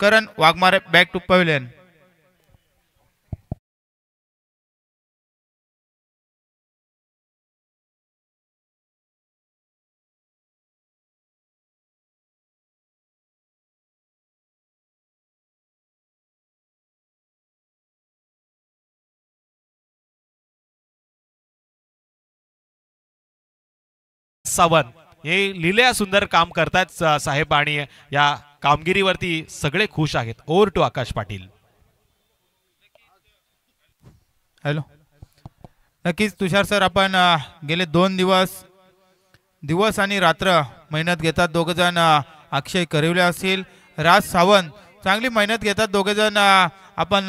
Karan Waghmare back to pavilion Sawant हे लिहिल्या सुंदर काम करतात साहेब आणि या कामगिरीवरती सगळे खुश आहेत over to Akash Patil hello नक्कीच तुषार सर आपण गेले दोन दिवस दिवस आणि रात्र मेहनत घेतात जण अक्षय करिवले असतील राज सावंत चांगली मेहनत घेतात दोघेजण आपण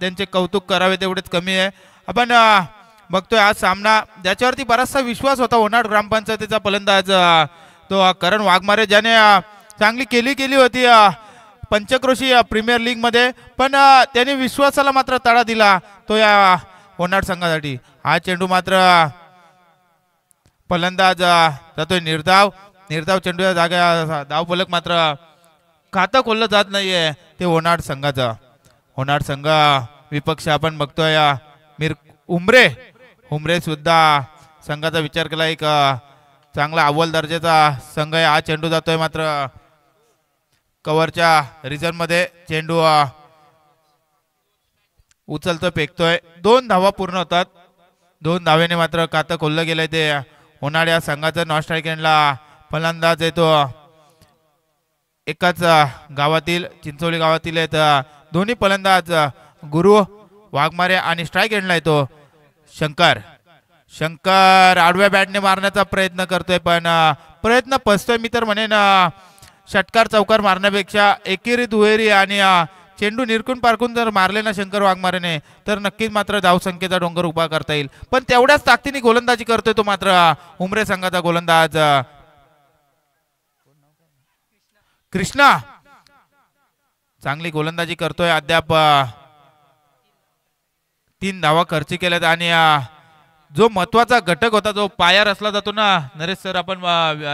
त्यांचे कौतुक करावे तेवढेच कमी आहे आपण बघतोय आज सामना ज्याच्यावरती बराचसा विश्वास होता होणार ग्रामपंचायतीचा फलंदाज तो करण वाघमारे ज्याने चांगली केली केली होती पंचक्रोशी प्रीमियर लीग मध्ये पण त्याने विश्वासाला मात्र तडा दिला तो या होणार संघासाठी हा चेंडू मात्र फलंदाज जातोय निर्धाव निर्धाव चेंडूच्या जागा फलक मात्र खातं खोललं जात नाहीये ते होणार संघाचं होणार संघ विपक्ष आपण बघतोय मीर उमरे उमरे सुद्धा संघाचा विचार केला एक चांगला अव्वल दर्जाचा संघ आहे हा चेंडू जातोय मात्र कवरच्या मध्ये चेंडू उचलतो फेकतोय दोन धावा पूर्ण होतात दोन धावेने मात्र कात खोललं गेलंय ते होणाऱ्या संघाचा नॉन स्ट्राईक फलंदाज येतो एकाच गावातील चिंचोली गावातील आहेत दोन्ही फलंदाज गुरु वाघमारे आणि स्ट्राईक एंडला येतो शंकर शंकर आडव्या बॅटने मारण्याचा प्रयत्न करतोय पण प्रयत्न पसतोय मी तर म्हणेन षटकार चौकार मारण्यापेक्षा एकेरी दुहेरी आणि चेंडू निरकून पारखून जर मारले ना शंकर वाघमारेने तर नक्कीच मात्र धावसंख्येचा डोंगर उभा करता येईल पण तेवढ्याच ताकदीने गोलंदाजी करतोय तो मात्र उमरे संघाचा गोलंदाज कृष्णा चांगली गोलंदाजी करतोय अद्याप तीन धावा खर्च केल्यात आणि जो महत्वाचा घटक होता जो पाया रचला जातो ना नरेश सर आपण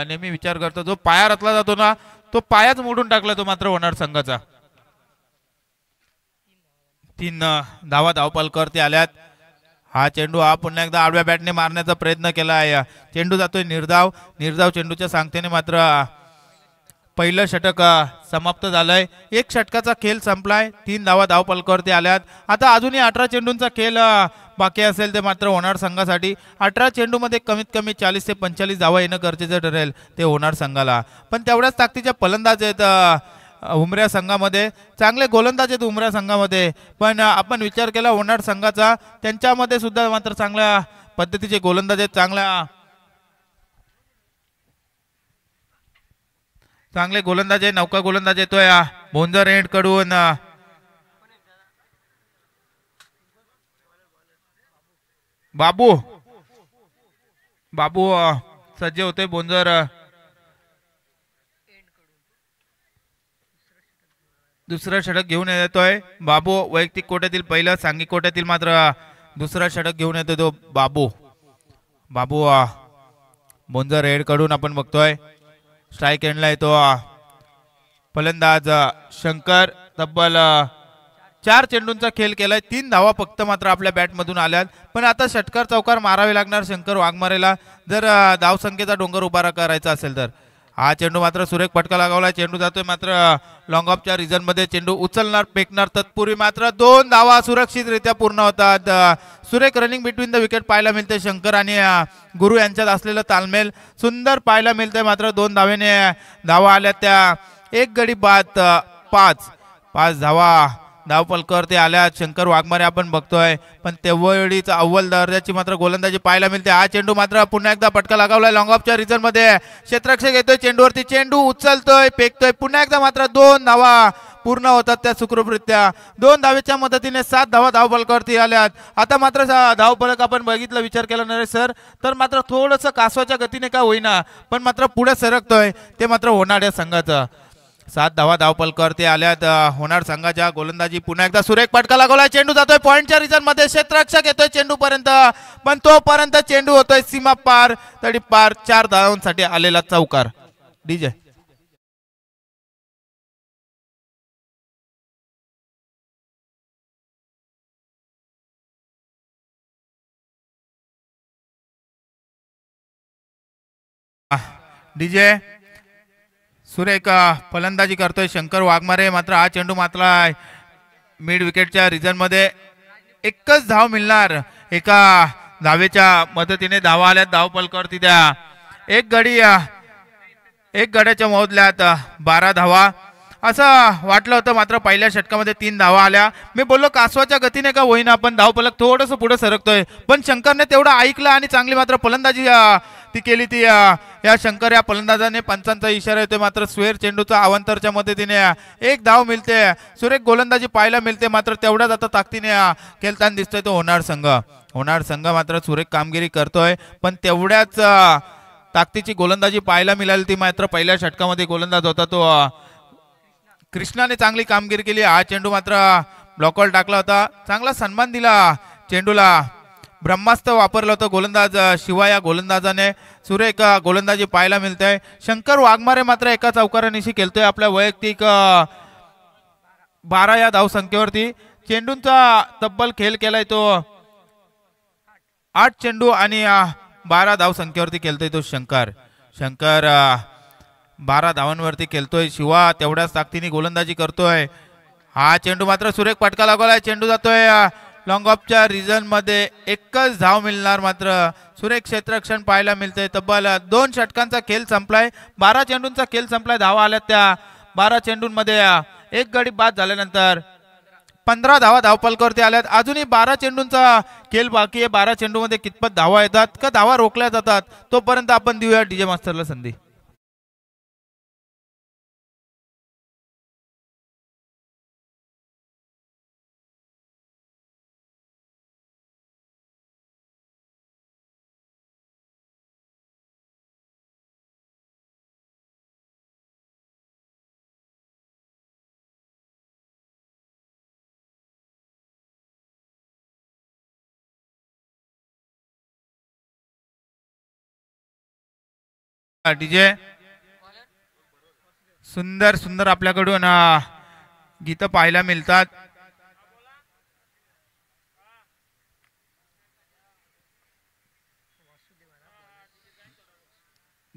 नेहमी विचार करतो जो पाया रचला जातो ना तो पायाच मोडून टाकला तो मात्र होणार संघाचा तीन धावा धावपाल करते आल्यात हा चेंडू हा पुन्हा एकदा आडव्या बॅटने मारण्याचा प्रयत्न केला आहे चेंडू जातोय निर्धाव निर्धाव चेंडूच्या सांगतेने मात्र पहिलं षटक समाप्त झालंय एक षटकाचा खेळ संपलाय तीन धावा धाव पलकवरती आल्यात आता अजूनही अठरा चेंडूंचा खेळ बाकी असेल ते मात्र होणार संघासाठी अठरा चेंडूमध्ये कमीत कमी चाळीस ते पंचेचाळीस धावा येणं गरजेचं ठरेल ते होणार संघाला पण तेवढ्याच ताकदीच्या फलंदाज आहेत उमऱ्या संघामध्ये चांगले गोलंदाज आहेत उमऱ्या संघामध्ये पण आपण विचार केला होणार संघाचा त्यांच्यामध्ये सुद्धा मात्र चांगल्या पद्धतीचे गोलंदाज आहेत चांगल्या चांगले गोलंदाज आहे नौका गोलंदाज येतोय बोंदर एंड कडून बाबू बाबू सज्ज होते बोंजर दुसरा षटक घेऊन येतोय बाबू वैयक्तिक कोट्यातील पहिला सांघिक कोट्यातील मात्र दुसरा षटक घेऊन येतो तो बाबू बाबू बोंजर रेड कडून आपण बघतोय स्ट्राईक एंडला येतो फलंदाज शंकर तब्बल चार चेंडूंचा खेळ केलाय तीन धावा फक्त मात्र आपल्या बॅटमधून आल्यात पण आता षटकार चौकार मारावे लागणार शंकर वाघमारेला जर धावसंख्येचा डोंगर उभारा करायचा असेल तर हा चेंडू मात्र सुरेख पटका लागावला चेंडू जातोय मात्र लॉंग च्या रिझन मध्ये चेंडू उचलणार फेकणार तत्पूर्वी मात्र दोन धावा सुरक्षितरित्या पूर्ण होतात सुरेख रनिंग बिटवीन द विकेट पाहायला मिळते शंकर आणि गुरु यांच्यात असलेलं तालमेल सुंदर पाहायला मिळतंय मात्र दोन धावेने धावा आल्या त्या एक गडी बाद पाच पाच धावा धावपलकावरती ते आल्या शंकर वाघमारे आपण बघतोय पण तेवढीच अव्वल दर्जाची मात्र गोलंदाजी पाहायला मिळते हा चेंडू मात्र पुन्हा एकदा पटका लागावलाय लॉंग ऑफच्या रिझन मध्ये क्षेत्रक्षक येतोय चेंडूवरती चेंडू उचलतोय पेकतोय पुन्हा एकदा मात्र दोन धावा पूर्ण होतात त्या सुखरूपरित्या दोन धावेच्या मदतीने सात धावा धावपलकावरती आल्यात आता मात्र धावपलक आपण बघितलं विचार केला नरेश सर तर मात्र थोडंसं कासवाच्या गतीने का होईना पण मात्र पुढे सरकतोय ते मात्र होणार संघाचं सात धावा धावपलकर ते आल्यात होणार संघाच्या गोलंदाजी पुन्हा एकदा सुरेख पटका लागवलाय चेंडू जातोय पॉईंटच्या रिझन मध्ये क्षेत्ररक्षक येतोय चेंडू पर्यंत पण पर्यंत चेंडू होतोय सीमा पार तरी पार चार धावांसाठी आलेला चौकार डीजे डीजे सुरेख फलंदाजी करतोय शंकर वाघमारे मात्र हा चेंडू मात्र मिड विकेटच्या मध्ये एकच धाव मिळणार एका धावेच्या मदतीने धावा आल्यात धाव पलकर द्या एक गडी एक गड्याच्या मोदल्यात बारा धावा असं वाटलं होतं मात्र पहिल्या षटकामध्ये तीन धावा आल्या मी बोललो कासवाच्या गतीने का होईना पण धाव पलक थोडंसं पुढे सरकतोय पण शंकरने तेवढं ऐकलं आणि चांगली मात्र फलंदाजी गती केली ती या शंकर या फलंदाजाने पंचांचा इशारा येतोय मात्र स्वेर चेंडूचा अवांतरच्या तिने एक धाव मिळते सुरेख गोलंदाजी पाहायला मिळते मात्र तेवढ्याच आता ताकतीने खेळताना दिसतोय तो होणार संघ होणार संघ मात्र सुरेख कामगिरी करतोय पण तेवढ्याच ताकतीची गोलंदाजी पाहायला मिळाली ती मात्र पहिल्या षटकामध्ये गोलंदाज होता तो कृष्णाने चांगली कामगिरी केली हा चेंडू मात्र ब्लॉकॉल टाकला होता चांगला सन्मान दिला चेंडूला ब्रह्मास्त्र वापरलं होतं गोलंदाज शिवाय या गोलंदाजाने सुरेख गोलंदाजी पाहायला मिळते आहे शंकर वाघमारे मात्र एका चौकारानिशी खेळतोय आपल्या वैयक्तिक बारा या धावसंख्येवरती चेंडूंचा तब्बल खेळ केलाय तो आठ चेंडू आणि बारा धावसंख्येवरती खेळतोय तो शंकर शंकर बारा धावांवरती खेळतोय शिवा तेवढ्याच ताकदीने गोलंदाजी करतोय हा चेंडू मात्र सुरेख पटका लागवलाय चेंडू जातोय लॉन्ग ऑफच्या रिझनमध्ये एकच धाव मिळणार मात्र सुरेख क्षेत्ररक्षण पाहायला मिळतंय तब्बल दोन षटकांचा खेळ संपलाय बारा चेंडूंचा खेळ संपलाय धावा आल्या त्या बारा चेंडूंमध्ये एक गडी बाद झाल्यानंतर पंधरा धावा धावपालकवरती आल्यात अजूनही बारा चेंडूंचा खेळ बाकी आहे बारा चेंडूमध्ये कितपत धावा येतात का धावा रोखल्या जातात तोपर्यंत आपण देऊया डीजे मास्तरला संधी डीजे सुंदर सुंदर आपल्याकडून गीत पाहायला मिळतात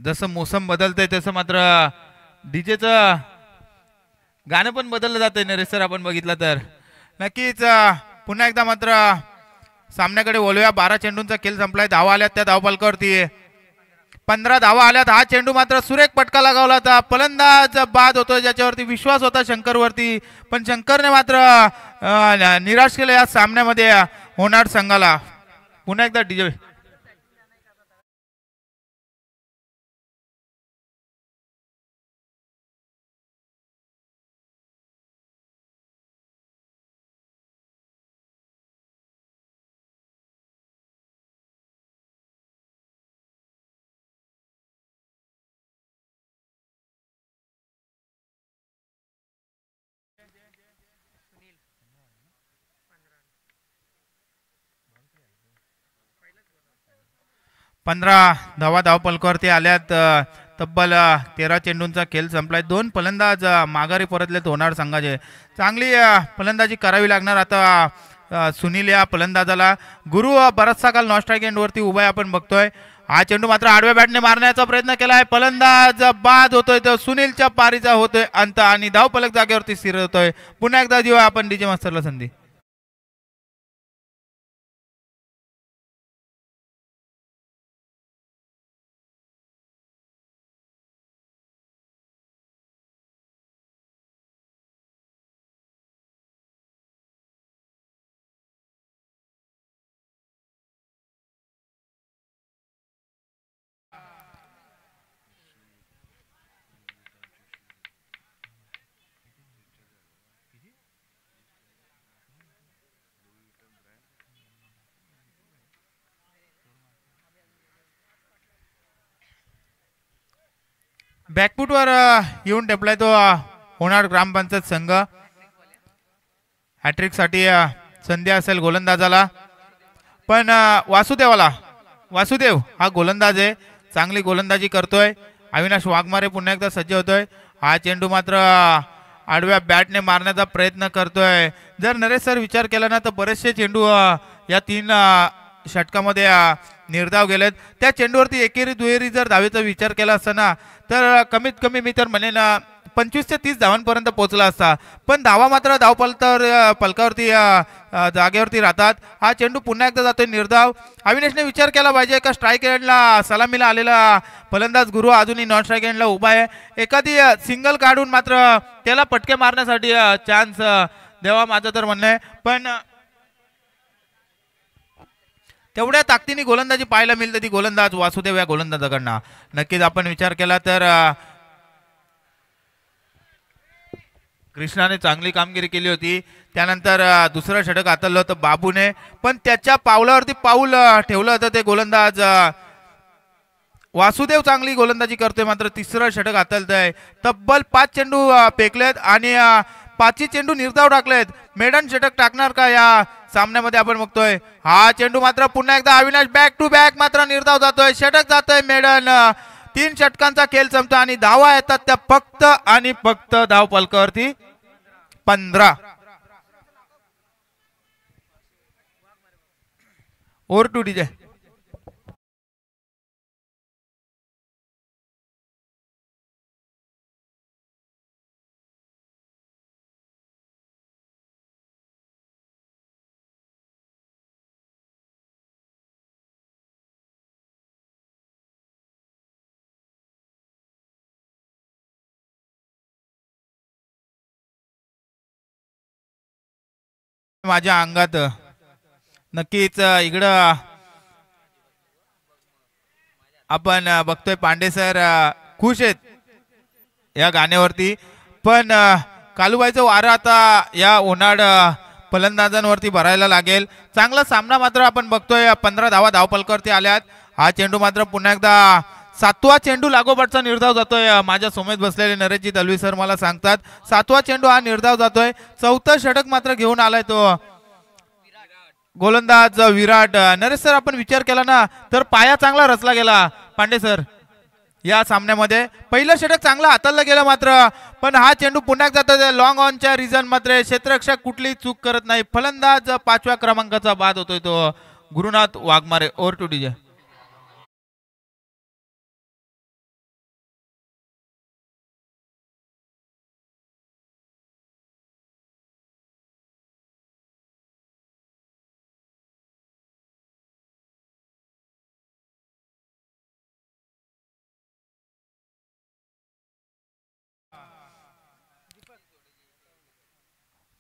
जसं मोसम बदलतंय तसं मात्र डीजेच गाणं पण बदललं जातंय ना रे सर आपण बघितलं तर नक्कीच पुन्हा एकदा मात्र सामन्याकडे वळूया बारा चेंडूंचा खेळ संपलाय धावा आल्यात त्या धावपालकावरती पंधरा धावा आल्यात हा चेंडू मात्र सुरेख पटका लगावला होता फलंदाज बाद होतो ज्याच्यावरती विश्वास होता शंकरवरती पण शंकरने मात्र निराश केलं या सामन्यामध्ये होणार संघाला पुन्हा एकदा डिजे पंधरा धावा धावपलकावरती पलकवरती आल्यात तब्बल तेरा चेंडूंचा खेळ संपलाय दोन फलंदाज माघारी परतलेत होणार संघाचे चांगली फलंदाजी करावी लागणार आता सुनील या फलंदाजाला गुरु बराचसा काल नॉस्ट्राईक एंडवरती उभा आहे आपण बघतोय हा चेंडू मात्र आडव्या बॅटने मारण्याचा प्रयत्न केला आहे फलंदाज बाद होतोय तर सुनीलच्या पारीचा होतोय अंत आणि धावपलक जागेवरती स्थिर होतोय पुन्हा एकदा जेव्हा आपण डीजे मास्तरला संधी बॅकफुटवर येऊन टेपलाय तो होणार ग्रामपंचायत संघ हॅट्रिकसाठी संधी असेल गोलंदाजाला पण वासुदेवाला वासुदेव हा गोलंदाज आहे चांगली गोलंदाजी करतोय अविनाश वाघमारे पुन्हा एकदा सज्ज होतोय हा चेंडू मात्र आडव्या बॅटने मारण्याचा प्रयत्न करतोय जर नरेश सर विचार केला ना तर बरेचसे चेंडू या तीन षटकामध्ये निर्धाव गेलेत त्या चेंडूवरती एकेरी दुहेरी जर धावेचा विचार केला असताना तर कमीत कमी मी तर म्हणेन पंचवीस ते तीस धावांपर्यंत पोहोचला असता पण धावा मात्र धावपल तर पलकावरती जागेवरती राहतात हा चेंडू पुन्हा एकदा जातोय निर्धाव अविनेशने विचार केला पाहिजे एका स्ट्राईक एंडला सलामीला आलेला फलंदाज गुरु अजूनही नॉन स्ट्राईक एंडला उभा आहे एखादी सिंगल काढून मात्र त्याला पटके मारण्यासाठी चान्स देवा माझं तर म्हणणं आहे पण तेवढ्या ताकदीने गोलंदाजी पाहायला मिळते ती गोलंदाज वासुदेव या गोलंदाजाकडनं नक्कीच आपण विचार केला तर कृष्णाने चांगली कामगिरी केली होती त्यानंतर दुसरं षटक आतलं होतं बाबूने पण त्याच्या पावलावरती पाऊल ठेवलं होतं ते गोलंदाज वासुदेव चांगली गोलंदाजी करतोय मात्र तिसरं षटक हातलत आहे तब्बल पाच चेंडू फेकलेत आणि पाचही चेंडू निर्धाव टाकलेत मेडन षटक टाकणार का या सामन्यामध्ये आपण बघतोय हा चेंडू मात्र पुन्हा एकदा अविनाश बॅक टू बॅक मात्र निर्धाव जातोय षटक जातोय मेडन तीन षटकांचा खेळ संपतो आणि धावा येतात त्या फक्त आणि फक्त धाव पलकावरती पंधरा ओर टू डीजे माझ्या अंगात नक्कीच इकडं आपण बघतोय पांडे सर खुश आहेत या गाण्यावरती पण कालूबाईचं वारं आता या उन्हाळ फलंदाजांवरती भरायला लागेल चांगला सामना मात्र आपण बघतोय पंधरा धावा धावपलकरती आल्यात हा चेंडू मात्र पुन्हा एकदा सातवा चेंडू लागोपाठचा निर्धाव जातोय माझ्या समोर बसलेले नरेशजी दलवी सर मला सांगतात सातवा चेंडू हा निर्धाव जातोय चौथं षटक मात्र घेऊन आलाय तो गोलंदाज विराट नरेश सर आपण विचार केला ना तर पाया चांगला रचला गेला पांडे सर या सामन्यामध्ये पहिलं षटक चांगला हाताळलं गेलं मात्र पण हा चेंडू पुन्हा जातो लॉंग ऑनच्या रिझन मात्र क्षेत्ररक्षक कुठली चूक करत नाही फलंदाज पाचव्या क्रमांकाचा बाद होतोय तो Gurunath Waghmare over to DJ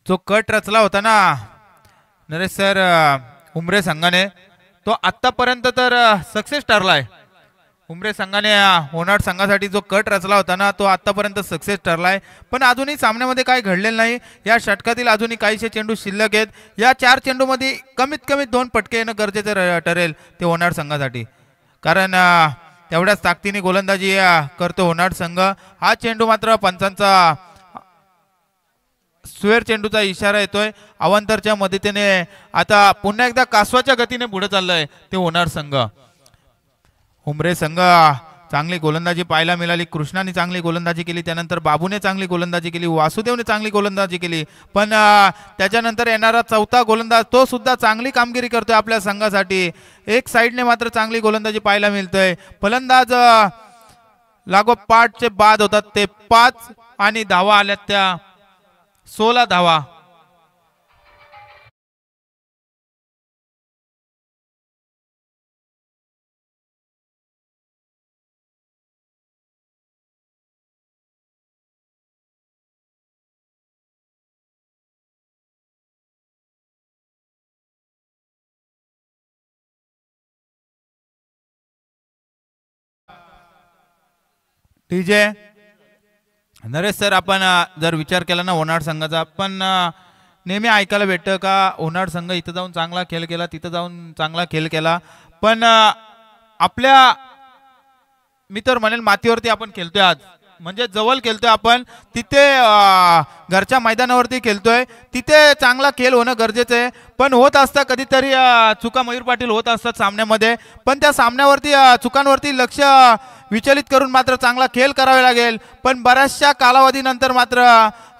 जो कट रचला होता ना नरेश सर उमरे संघाने तो आत्तापर्यंत तर सक्सेस ठरलाय उमरे संघाने होणार संघासाठी जो कट रचला होता ना तो आत्तापर्यंत सक्सेस ठरलाय पण अजूनही सामन्यामध्ये काही घडलेलं नाही या षटकातील अजूनही काहीशे चेंडू शिल्लक आहेत या चार चेंडूमध्ये कमीत कमी दोन पटके येणं गरजेचं ठरेल ते होणार संघासाठी कारण तेवढ्याच ताकदीने गोलंदाजी करतो होणार संघ हा चेंडू मात्र पंचांचा स्वेअर चेंडूचा इशारा येतोय अवंतरच्या मदतीने आता पुन्हा एकदा कासवाच्या गतीने पुढे चाललंय ते होणार संघ उमरे संघ चांगली गोलंदाजी पाहायला मिळाली कृष्णाने चांगली गोलंदाजी केली त्यानंतर बाबूने चांगली गोलंदाजी केली वासुदेवने चांगली गोलंदाजी केली पण त्याच्यानंतर येणारा चौथा गोलंदाज तो सुद्धा चांगली कामगिरी करतोय आपल्या संघासाठी एक साईडने मात्र चांगली गोलंदाजी पाहायला मिळतोय फलंदाज लागो पाठचे बाद होतात ते पाच आणि धावा आल्यात त्या सोला धावा ठीक है नरेश सर आपण जर विचार केला ना होनाड संघाचा पण नेहमी ऐकायला भेटतं का होनाड संघ इथं जाऊन चांगला खेळ केला तिथं जाऊन चांगला खेळ केला पण आपल्या मी तर म्हणेल मातीवरती आपण खेळतोय आज म्हणजे जवळ खेळतोय आपण तिथे घरच्या मैदानावरती खेळतोय तिथे चांगला खेळ होणं गरजेचं आहे पण होत असता कधीतरी चुका मयूर पाटील होत असतात सामन्यामध्ये पण त्या सामन्यावरती चुकांवरती लक्ष विचलित करून मात्र चांगला खेळ करावा लागेल पण बऱ्याचशा कालावधीनंतर मात्र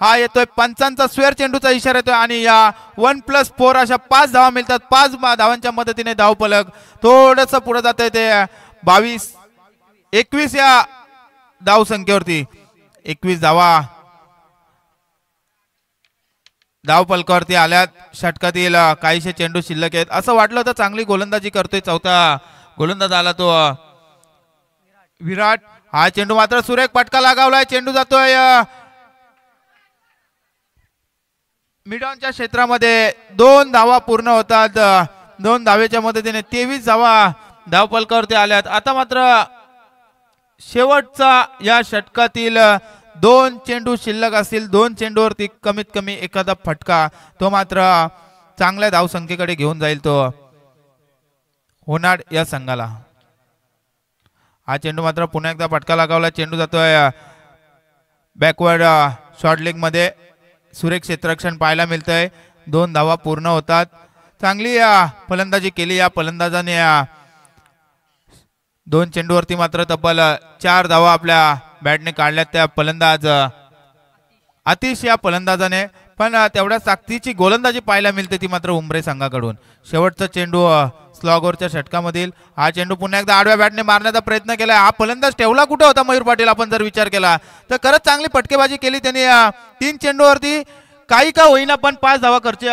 हा येतोय पंचांचा स्वेअर चेंडूचा इशारा येतोय आणि या वन प्लस फोर अशा पाच धावा मिळतात पाच धावांच्या मदतीने धावपलक थोडस पुढे जात आहे ते बावीस एकवीस या धाव संख्येवरती एकवीस धावा धाव पलकावरती आल्यात षटकातील काहीशे चेंडू शिल्लक आहेत असं वाटलं तर चांगली गोलंदाजी करतोय चौथा गोलंदाज आला तो विराट हा चेंडू मात्र सुरेख पटका लागावलाय चेंडू जातोय मिडॉनच्या क्षेत्रामध्ये दोन धावा पूर्ण होतात दोन धावेच्या मदतीने तेवीस धावा धावपलकावरती आल्यात आता मात्र शेवटचा या षटकातील दोन चेंडू शिल्लक असतील दोन चेंडूवरती कमीत कमी एखादा फटका तो मात्र चांगल्या धावसंख्येकडे घेऊन जाईल तो होणार या संघाला हा चेंडू मात्र पुन्हा एकदा फटका लागावला चेंडू जातोय बॅकवर्ड शॉर्ट मध्ये सुरेख क्षेत्ररक्षण पाहायला मिळतंय दोन धावा पूर्ण होतात चांगली या फलंदाजी केली या फलंदाजाने दोन चेंडूवरती मात्र तब्बल चार धावा आपल्या बॅटने काढल्यात त्या फलंदाज अतिश या फलंदाजाने पण तेवढ्या साखतीची गोलंदाजी पाहायला मिळते ती मात्र उमरे संघाकडून शेवटचा चेंडू स्लॉगोरच्या षटकामधील हा चेंडू पुन्हा एकदा आडव्या बॅटने मारण्याचा प्रयत्न केला हा फलंदाज ठेवला कुठे होता मयूर पाटील आपण जर विचार केला तर खरंच चांगली पटकेबाजी केली त्यांनी तीन चेंडूवरती काही का होईना पण पाच धावा खर्च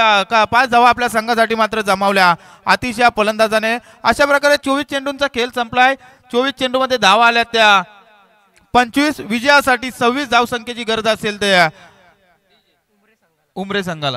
पाच धावा आपल्या संघासाठी मात्र जमावल्या अतिशय फलंदाजाने अशा प्रकारे चोवीस चेंडूंचा खेळ संपलाय चोवीस चेंडूमध्ये धावा आल्या त्या पंचवीस विजयासाठी सव्वीस संख्येची गरज असेल त्या ఉమ్రే సంఘాల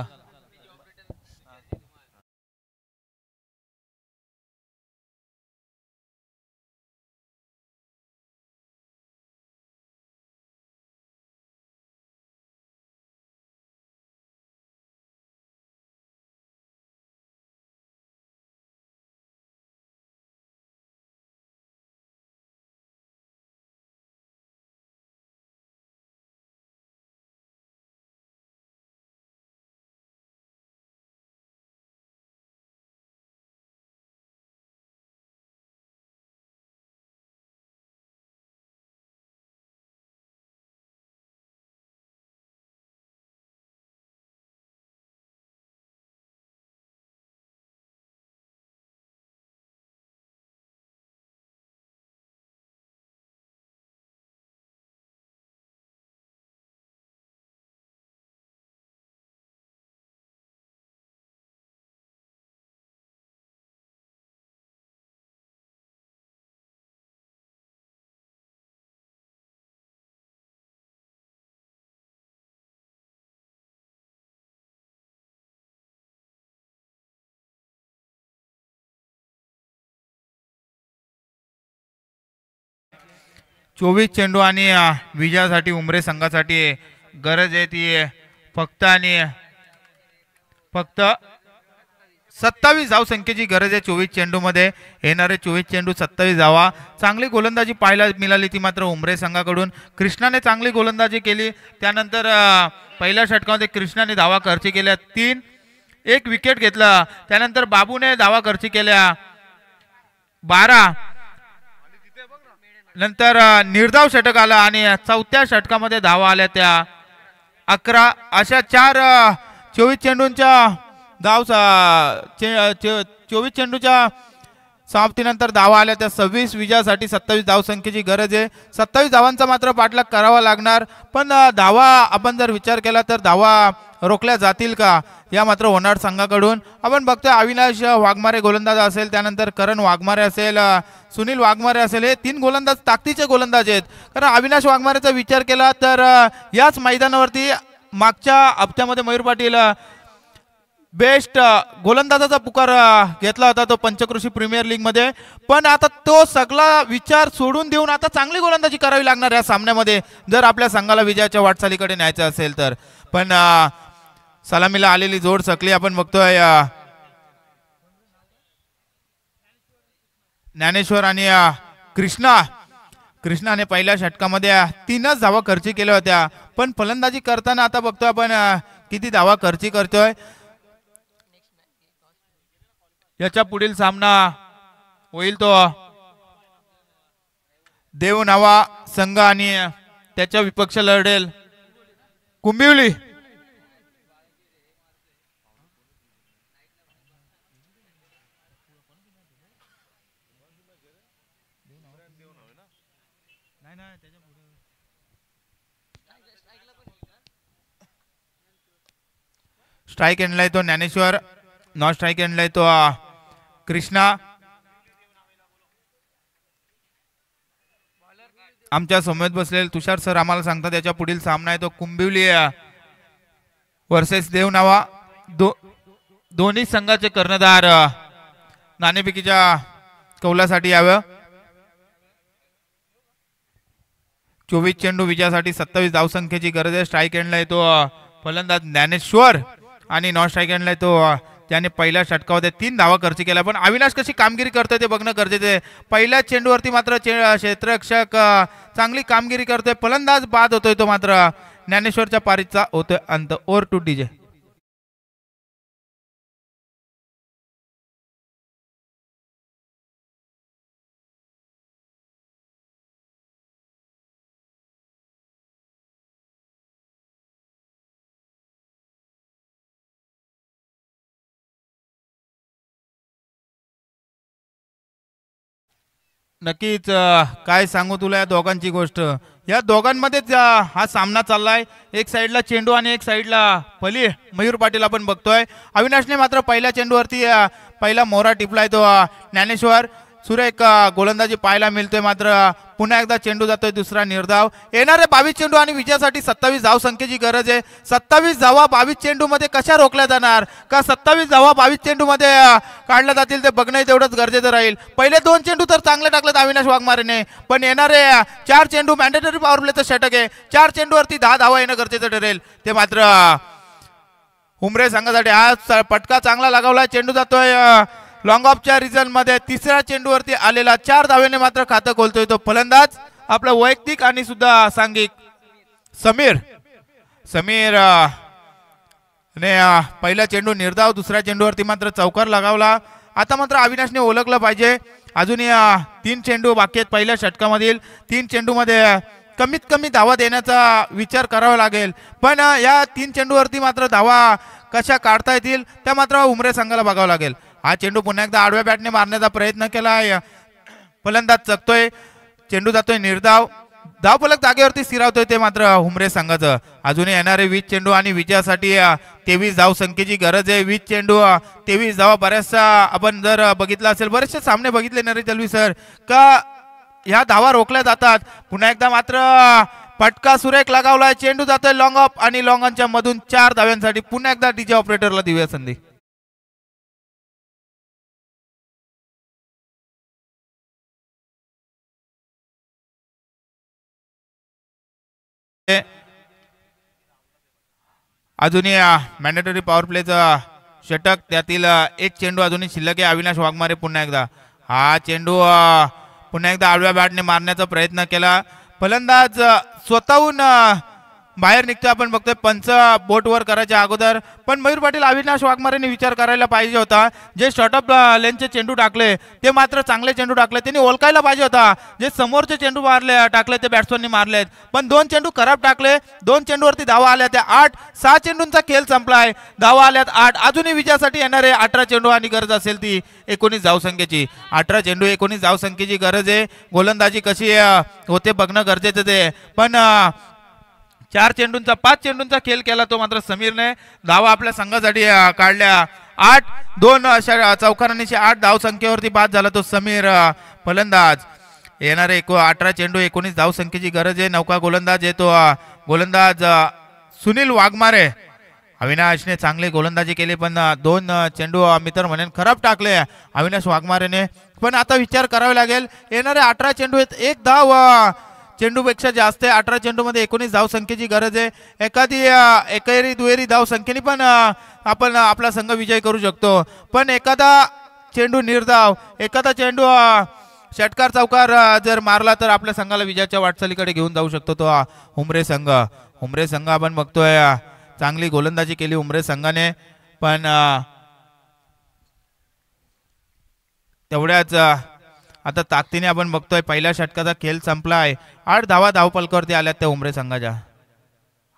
चोवीस चेंडू आणि विजयासाठी उमरे संघासाठी गरज आहे ती फक्त आणि फक्त सत्तावीस धाव संख्येची गरज आहे चोवीस चेंडूमध्ये येणारे चोवीस चेंडू सत्तावीस धावा चांगली गोलंदाजी पाहायला मिळाली ती मात्र उमरे संघाकडून कृष्णाने चांगली गोलंदाजी केली त्यानंतर पहिल्या षटकामध्ये कृष्णाने धावा खर्च केल्या तीन एक विकेट घेतला त्यानंतर बाबूने धावा खर्च केल्या बारा नंतर निर्धाव षटक आला आणि चौथ्या षटकामध्ये धावा आल्या त्या अकरा अशा चार चोवीस चेंडूंच्या धाव चोवीस चेंडूच्या समाप्तीनंतर धावा आल्या त्या सव्वीस विजयासाठी सत्तावीस धावसंख्येची गरज आहे सत्तावीस धावांचा मात्र पाठलाग करावा लागणार पण धावा आपण जर विचार केला तर धावा रोखल्या जातील का या मात्र होणार संघाकडून आपण बघतोय अविनाश वाघमारे गोलंदाज असेल त्यानंतर करण वाघमारे असेल सुनील वाघमारे असेल हे तीन गोलंदाज ताकदीचे गोलंदाज आहेत कारण अविनाश वाघमारेचा विचार केला तर याच मैदानावरती मागच्या हप्त्यामध्ये मयूर पाटील बेस्ट गोलंदाजाचा पुकार घेतला होता तो पंचकृषी प्रीमियर लीग मध्ये पण आता तो सगळा विचार सोडून देऊन आता चांगली गोलंदाजी करावी लागणार या सामन्यामध्ये जर आपल्या संघाला विजयाच्या वाटचालीकडे न्यायचं असेल तर पण सलामीला आलेली जोड सकली आपण बघतोय ज्ञानेश्वर आणि कृष्णा कृष्णाने पहिल्या षटकामध्ये तीनच धावा खर्ची केल्या होत्या पण फलंदाजी करताना आता बघतोय आपण किती धावा खर्ची करतोय याच्या पुढील सामना होईल तो देव नावा संघ आणि त्याच्या विपक्ष लढेल कुंभिवली स्ट्राईक आणलाय तो ज्ञानेश्वर नॉन स्ट्राईक आणलाय तो कृष्णा आमच्या समोर बसलेले तुषार सर आम्हाला सांगतात याच्या पुढील सामना आहे तो कुंभिवली वर्सेस देवनावा दो दोन्ही संघाचे कर्णधार नाणेपिकीच्या कौलासाठी यावं चोवीस चेंडू विजयासाठी सत्तावीस धावसंख्येची गरज आहे स्ट्राईक एंडला येतो फलंदाज ज्ञानेश्वर आणि नॉन स्ट्राईक एंडला येतो त्याने पहिल्या षटकामध्ये तीन धावा खर्च केला पण अविनाश कशी कामगिरी करतोय ते बघणं गरजेचं आहे पहिल्याच चेंडूवरती मात्र क्षेत्ररक्षक चांगली कामगिरी करतोय फलंदाज बाद होतोय तो मात्र ज्ञानेश्वरच्या पारीचा होतोय अंत ओर टू डीजे नक्कीच काय सांगू तुला या दोघांची गोष्ट या दोघांमध्येच हा सामना चाललाय एक साईडला चेंडू आणि एक साईडला पली मयूर पाटील आपण बघतोय अविनाशने मात्र पहिल्या चेंडूवरती पहिला मोहरा टिपलाय तो ज्ञानेश्वर सुरेख गोलंदाजी पाहायला मिळतोय मात्र पुन्हा एकदा चेंडू जातोय दुसरा निर्धाव येणारे बावीस चेंडू आणि विजयासाठी सत्तावीस धाव संख्येची गरज आहे सत्तावीस धावा बावीस चेंडू मध्ये कशा रोखल्या जाणार का सत्तावीस धावा बावीस चेंडू मध्ये काढल्या जातील ते बघणे तेवढंच गरजेचं राहील पहिले दोन चेंडू तर चांगले टाकलेत अविनाश वाघमारेने पण येणारे चार चेंडू मॅन्डेटरी पॉवर तर षटक आहे चार चेंडूवरती दहा धावा येणं गरजेचं ठरेल ते मात्र उमरे संघासाठी हा पटका चांगला लगावला चेंडू जातोय लॉंग ऑफच्या मध्ये तिसऱ्या चेंडूवरती आलेला चार धावेने मात्र खातं खोलतोय तो फलंदाज आपला वैयक्तिक आणि सुद्धा सांघिक समीर समीर ने पहिला चेंडू निर्धाव दुसऱ्या चेंडूवरती मात्र चौकार लगावला आता मात्र अविनाशने ओळखलं पाहिजे अजून तीन चेंडू बाकी आहेत पहिल्या षटकामधील तीन मध्ये कमीत कमी धावा देण्याचा विचार करावा लागेल पण या तीन चेंडूवरती मात्र धावा कशा काढता येतील त्या मात्र उमरे संघाला बघावं लागेल हा चेंडू पुन्हा एकदा आडव्या बॅटने मारण्याचा प्रयत्न केला आहे फलंदाज चकतोय चेंडू जातोय निर्धाव धाव फलक जागेवरती स्थिरावतोय ते मात्र हुमरे संघाचं अजूनही येणारे वीज चेंडू आणि विजयासाठी तेवीस धाव संख्येची गरज आहे वीज चेंडू तेवीस धावा बऱ्याचशा आपण जर बघितला असेल बरेचसे सामने बघितले नरे चलवी सर का ह्या धावा रोखल्या जातात पुन्हा एकदा मात्र पटका सुरेख लगावलाय चेंडू जातोय लॉंग ऑफ आणि लॉंग ऑनच्या मधून चार धाव्यांसाठी पुन्हा एकदा डीजे ऑपरेटरला देऊया संधी अजूनही मॅन्डेटरी पॉवर प्लेचं षटक त्यातील एक चेंडू अजूनही शिल्लक आहे अविनाश वाघमारे पुन्हा एकदा हा चेंडू पुन्हा एकदा आडव्या बॅटने मारण्याचा प्रयत्न केला फलंदाज स्वतःहून बाहेर निघतो आपण बघतोय पंच बोटवर करायच्या अगोदर पण मयूर पाटील अविनाश वाघमारेने विचार करायला पाहिजे होता जे शॉर्टअप लेनचे चेंडू टाकले ते मात्र चांगले चेंडू टाकले त्यांनी ओळखायला पाहिजे होता जे समोरचे चेंडू मारले टाकले ते ने मारलेत पण दोन चेंडू खराब टाकले दोन चेंडूवरती धावा आल्या त्या आठ सहा चेंडूंचा खेळ संपला धावा आल्यात आठ अजूनही विजयासाठी येणार आहे अठरा चेंडू आणि गरज असेल ती एकोणीस धावसंख्येची अठरा चेंडू एकोणीस धावसंख्येची गरज आहे गोलंदाजी कशी होते बघणं गरजेचं ते पण चार चेंडूंचा पाच चेंडूंचा खेळ केला तो मात्र समीरने धावा आपल्या संघासाठी काढल्या आठ दोन अशा चौकारांनीशी आठ धाव संख्येवरती बाद झाला तो समीर फलंदाज येणारे एको अठरा चेंडू एकोणीस धाव संख्येची गरज आहे नौका गोलंदाज येतो गोलंदाज सुनील वाघमारे अविनाशने चांगले गोलंदाजी केले पण दोन चेंडू मित्र म्हणेन खराब टाकले अविनाश वाघमारेने पण आता विचार करावा लागेल येणारे अठरा चेंडू आहेत एक धाव चेंडूपेक्षा जास्त आहे अठरा चेंडूमध्ये एकोणीस धाव संख्येची गरज आहे एखादी एकेरी दुहेरी संख्येने पण आपण आपला संघ विजय करू शकतो पण एखादा चेंडू निर्धाव एखादा चेंडू षटकार चौकार जर मारला तर आपल्या संघाला विजयाच्या वाटचालीकडे घेऊन जाऊ शकतो तो उमरे संघ उमरे संघ आपण बघतोय चांगली गोलंदाजी केली उमरे संघाने पण तेवढ्याच आता ताकदीने आपण बघतोय पहिल्या षटकाचा खेळ संपला आहे आठ धावा धावपलकवरती आल्यात त्या उमरे संघाच्या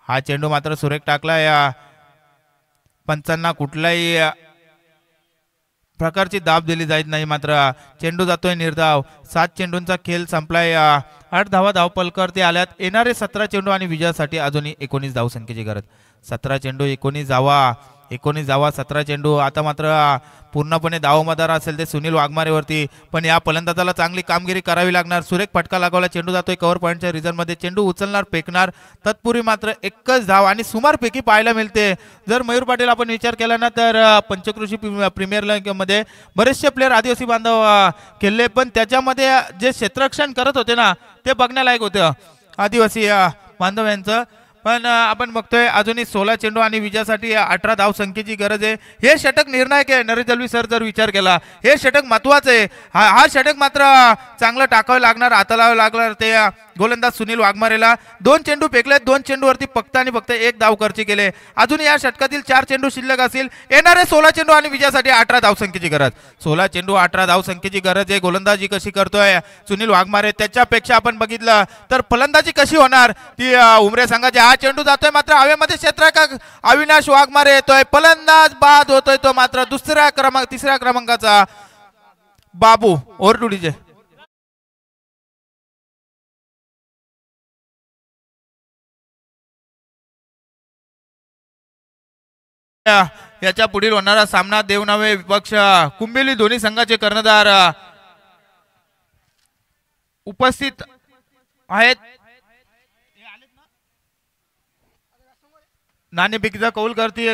हा चेंडू मात्र सुरेख टाकला या पंचांना कुठलाही प्रकारची दाब दिली जात नाही मात्र चेंडू जातोय निर्धाव सात चेंडूंचा खेळ संपलाय आठ धावा धावपलकवरती आल्यात येणारे सतरा चेंडू आणि विजयासाठी अजूनही एकोणीस संख्येची गरज सतरा चेंडू एकोणीस धावा एकोणीस धावा सतरा चेंडू आता मात्र पूर्णपणे दावमदार असेल ते सुनील वाघमारेवरती पण या फलंदाजाला चांगली कामगिरी करावी लागणार सुरेख फटका लागवला चेंडू जातोय कव्हर पॉईंटच्या रिझनमध्ये चेंडू उचलणार फेकणार तत्पूर्वी मात्र एकच धाव आणि सुमारपैकी पाहायला मिळते जर मयूर पाटील आपण विचार केला ना तर पंचकृषी प्रीमियर लीगमध्ये बरेचसे प्लेअर आदिवासी बांधव खेळले पण त्याच्यामध्ये जे क्षेत्ररक्षण करत होते ना ते बघण्यालायक होतं आदिवासी बांधव यांचं पण आपण बघतोय अजूनही सोळा चेंडू आणि विजयासाठी अठरा धाव संख्येची गरज आहे हे षटक निर्णायक आहे नरेश दलवी सर जर विचार केला हे षटक महत्वाचं आहे हा हा षटक मात्र चांगलं टाकावं लागणार लावं लागणार ते गोलंदाज सुनील वाघमारेला दोन चेंडू फेकले दोन चेंडूवरती फक्त आणि फक्त एक धाव खर्ची केले अजून या षटकातील चार चेंडू शिल्लक असतील येणारे सोळा चेंडू आणि विजयासाठी अठरा धावसंख्येची गरज सोळा चेंडू अठरा संख्येची गरज आहे गोलंदाजी कशी करतोय सुनील वाघमारे त्याच्यापेक्षा आपण बघितलं तर फलंदाजी कशी होणार ती उमरे संघाच्या हा चेंडू जातोय मात्र हवेमध्ये क्षेत्रक अविनाश वाघमारे येतोय फलंदाज बाद होतोय तो मात्र दुसऱ्या क्रमांक तिसऱ्या क्रमांकाचा बाबू ओरडुडीचे याच्या पुढील होणारा सामना देवनावे विपक्ष कुंभेली दोन्ही संघाचे कर्णधार उपस्थित आहेत नानी कौल करती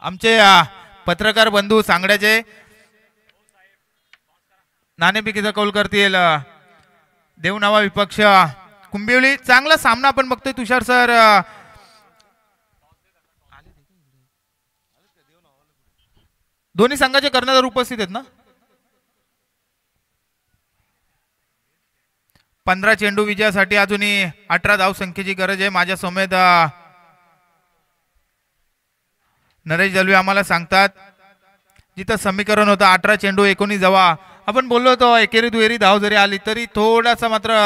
आमचे पत्रकार बंधू सांगड्याचे नाणेपिकीचा कौल करतील देव नावा विपक्ष कुंभिवली चांगला सामना आपण बघतोय तुषार सर दोन्ही संघाचे कर्णधार उपस्थित आहेत ना पंधरा चेंडू विजयासाठी अजूनही अठरा धाव संख्येची गरज आहे माझ्या समेत नरेश दलवी आम्हाला सांगतात जिथं समीकरण होतं अठरा चेंडू एकोणीस जावा आपण बोललो होतो एकेरी दुहेरी धाव जरी आली तरी थोडासा मात्र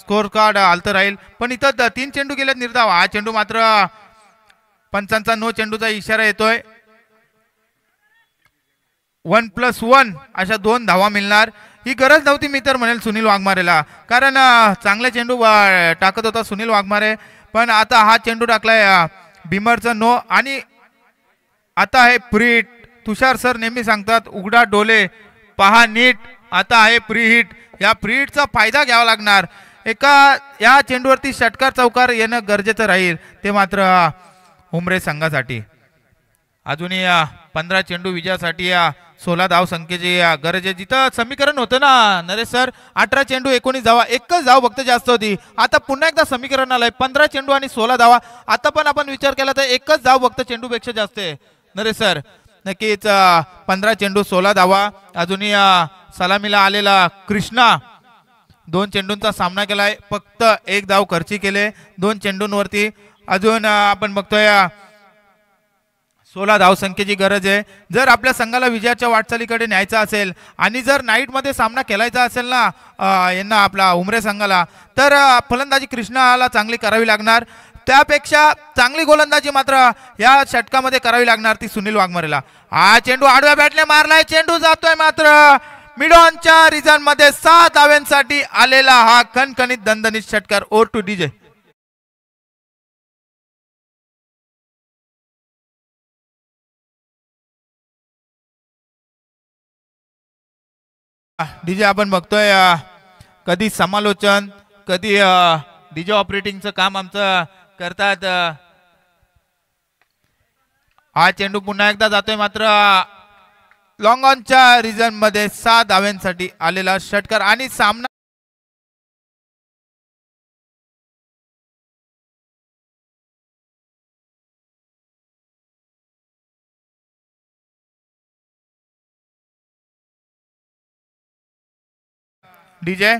स्कोअर कार्ड तर राहील पण इथं तीन चेंडू गेल्यात निर्धाव हा चेंडू मात्र पंचांचा नो चेंडूचा इशारा येतोय वन प्लस वन अशा दोन धावा मिळणार ही गरज नव्हती मी तर म्हणेल सुनील वाघमारेला कारण चांगला चेंडू टाकत होता सुनील वाघमारे पण आता हा चेंडू टाकलाय बिमरचा नो आणि आता आहे प्रीट तुषार सर नेहमी सांगतात उघडा डोले पहा नीट आता आहे प्री हिट या प्रीटचा फायदा घ्यावा लागणार एका या चेंडूवरती षटकार चौकार येणं गरजेचं राहील ते मात्र उमरे संघासाठी अजूनही पंधरा चेंडू विजयासाठी या सोळा धाव संख्येची गरज गरजे जिथं समीकरण होतं ना नरेश सर अठरा चेंडू एकोणीस धावा एकच धाव फक्त जास्त होती आता पुन्हा एकदा समीकरण आलंय पंधरा चेंडू आणि सोळा धावा आता पण आपण विचार केला तर एकच धाव फक्त चेंडूपेक्षा जास्त आहे नरेश सर नक्कीच पंधरा चेंडू सोळा धावा अजूनही सलामीला आलेला कृष्णा दोन चेंडूंचा सामना केलाय फक्त एक धाव खर्ची केले दोन चेंडूंवरती अजून आपण बघतोय सोळा धावसंख्येची गरज आहे जर आपल्या संघाला विजयाच्या वाटचालीकडे न्यायचा असेल आणि जर नाईटमध्ये सामना केलायचा असेल ना यांना आपला उमरे संघाला तर फलंदाजी कृष्णाला चांगली करावी लागणार त्यापेक्षा चांगली गोलंदाजी मात्र या षटकामध्ये करावी लागणार ती सुनील वाघमारेला हा चेंडू आडव्या बॅटने मारलाय चेंडू जातोय मात्र मिडॉनच्या रिझनमध्ये सात आव्यांसाठी आलेला हा खणखणीत दणदणीत षटकार ओर टू डीजे डीजे आपण बघतोय कधी समालोचन कधी डीजे ऑपरेटिंगचं काम आमचं करतात हा चेंडू पुन्हा एकदा जातोय मात्र लॉंग ऑनच्या रिझन मध्ये सहा धाव्यांसाठी आलेला षटकार आणि सामना डीजे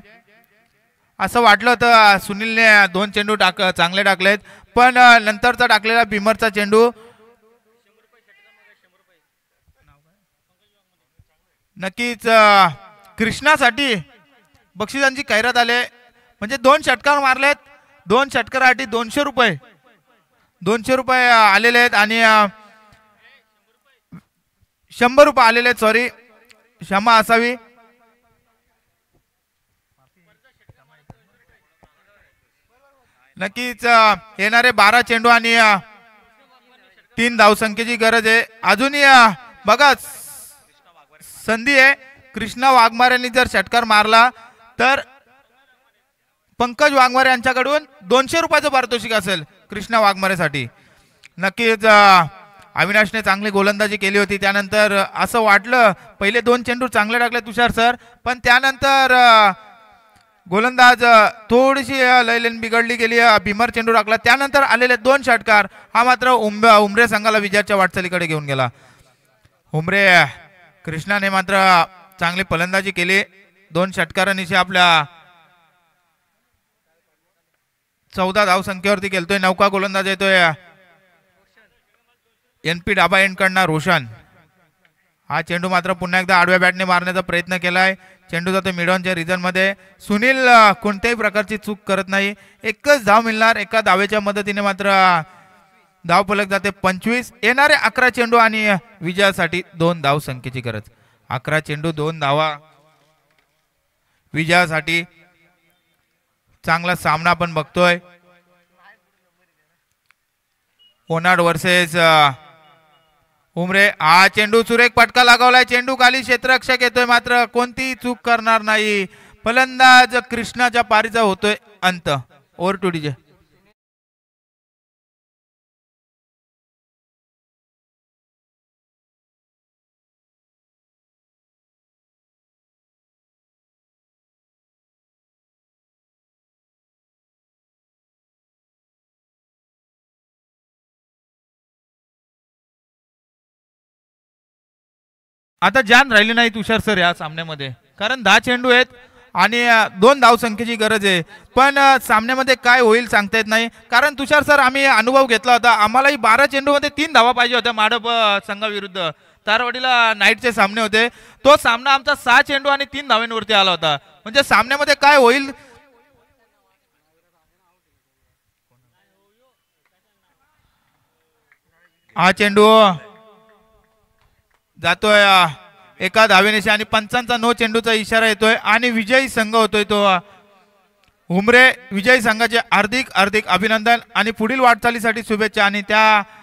असं वाटलं होतं सुनीलने दोन चेंडू टाक चांगले टाकलेत पण नंतरचा टाकलेला भीमरचा चेंडू नक्कीच कृष्णासाठी बक्षिसांची खैरात आले म्हणजे दोन षटकार मारलेत दोन षटकारासाठी दोनशे रुपये दोनशे रुपये आलेले आहेत आणि शंभर रुपये आलेले आहेत सॉरी क्षमा असावी नक्कीच येणारे बारा चेंडू आणि तीन धावसंख्येची गरज आहे अजूनही बघा संधी आहे कृष्णा वाघमार जर षटकार मारला तर पंकज वाघमारे यांच्याकडून दोनशे रुपयाचं पारितोषिक असेल कृष्णा वाघमारेसाठी नक्कीच अविनाशने चांगली गोलंदाजी केली होती त्यानंतर असं वाटलं पहिले दोन चेंडू चांगले टाकले तुषार सर पण त्यानंतर गोलंदाज थोडीशी लयलेन बिघडली गेली भीमर चेंडू टाकला त्यानंतर आलेले दोन षटकार हा मात्र उंब उमरे संघाला विजयाच्या वाटचालीकडे घेऊन गेला उमरे कृष्णाने मात्र चांगली फलंदाजी केली दोन षटकारांनीशी आपल्या चौदा धाव संख्येवरती गेलतोय नौका गोलंदाज येतोय एनपी डाबा एंड कडनं रोशन हा चेंडू मात्र पुन्हा एकदा आडव्या बॅटने मारण्याचा प्रयत्न केलाय चेंडू जातो मिडॉनच्या मध्ये सुनील कोणत्याही प्रकारची चूक करत नाही एकच धाव मिळणार एका धावेच्या मदतीने मात्र धाव फलक जाते पंचवीस येणारे अकरा चेंडू आणि विजयासाठी दोन धाव संख्येची गरज अकरा चेंडू दोन धावा विजयासाठी चांगला सामना आपण बघतोय ओनाड वर्सेस उमरे हा चेंडू सुरेख पटका लागावलाय चेंडू खाली क्षेत्ररक्षक येतोय मात्र कोणतीही चूक करणार नाही फलंदाज कृष्णाच्या पारीचा होतोय अंत ओव्हर टू डीजे आता जान राहिली नाही तुषार सर या सामन्यामध्ये कारण दहा चेंडू आहेत आणि दोन धावसंख्येची गरज आहे पण सामन्यामध्ये काय होईल सांगता येत नाही कारण तुषार सर आम्ही अनुभव घेतला होता आम्हालाही बारा चेंडूमध्ये तीन धावा पाहिजे होत्या माडप संघाविरुद्ध तारवाडीला नाईटचे सामने होते तो सामना आमचा सहा चेंडू आणि तीन धाव्यांवरती आला होता म्हणजे सामन्यामध्ये काय होईल हा चेंडू जातोय एका धावेनिशी आणि पंचांचा नो चेंडूचा इशारा येतोय आणि विजयी संघ होतोय तो हुमरे विजयी संघाचे हार्दिक हार्दिक अभिनंदन आणि पुढील वाटचालीसाठी शुभेच्छा आणि त्या